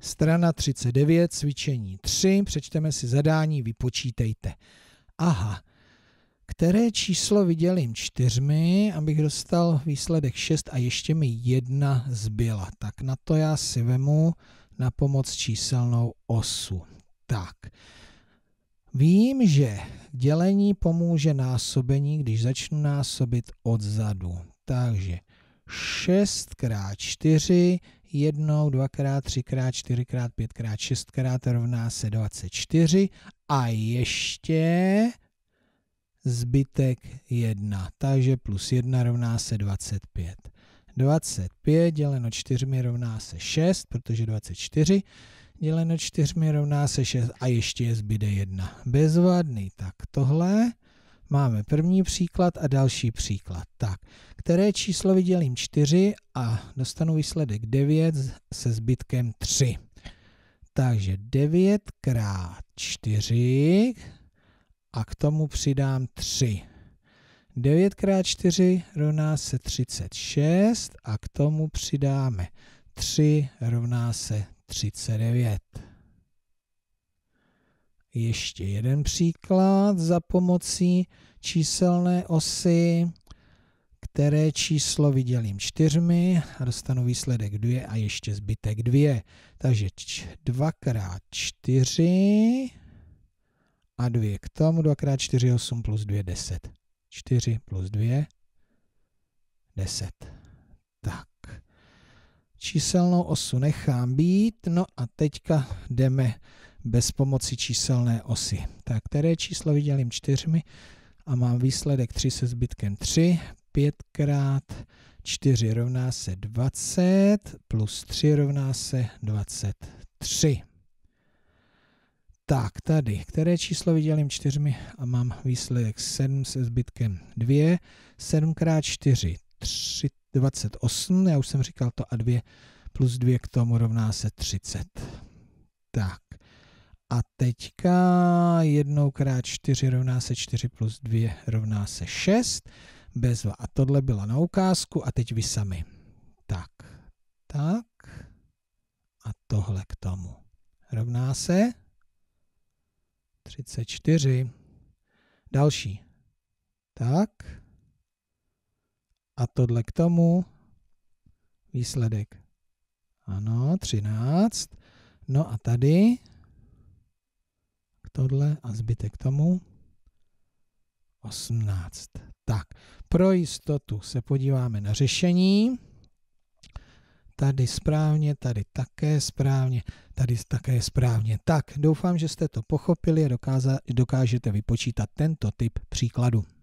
Strana 39, cvičení 3, přečteme si zadání, vypočítejte. Aha, které číslo vidělím čtyřmi, abych dostal výsledek 6 a ještě mi jedna zbyla. Tak na to já si vemu na pomoc číselnou osu. Tak, vím, že dělení pomůže násobení, když začnu násobit odzadu. Takže 6 x 4 jednou, dvakrát, třikrát, čtyřikrát, pětkrát, šestkrát rovná se 24 a ještě zbytek 1, takže plus 1 rovná se 25. 25 děleno 4 rovná se 6, protože 24 děleno 4 rovná se 6 a ještě je zbyde 1. Bezvadný, tak tohle Máme první příklad a další příklad. Tak, které číslo vydělím 4 a dostanu výsledek 9 se zbytkem 3. Takže 9 krát 4 a k tomu přidám 3. 9 krát 4 rovná se 36 a k tomu přidáme 3 rovná se 39. Ještě jeden příklad za pomocí číselné osy, které číslo vydělím čtyřmi a dostanu výsledek 2 a ještě zbytek 2. Takže 2 krát 4 a 2 k tomu, 2 krát 4 8 plus 2 10. 4 plus 2 10. Tak. Číselnou osu nechám být, no a teďka jdeme bez pomoci číselné osy. Tak které číslo vydělím čtyřmi a mám výsledek 3 se zbytkem 3. 5 krát 4 rovná se 20 plus 3 rovná se 23. Tak, tady, které číslo vydělím čtyřmi a mám výsledek 7 se zbytkem 2. 7 krát 4, 3, 28, já už jsem říkal to a 2 plus 2 k tomu rovná se 30. Tak, a teďka 1 krát 4 rovná se 4 plus 2 rovná se 6. Bezva. A tohle byla na ukázku a teď vy sami. Tak, tak a tohle k tomu. Rovná se 34. Další. Tak a tohle k tomu výsledek. Ano, 13. No a tady tohle a zbytek tomu. 18. Tak, pro jistotu se podíváme na řešení. Tady správně, tady také správně, tady také správně. Tak, doufám, že jste to pochopili a dokážete vypočítat tento typ příkladu.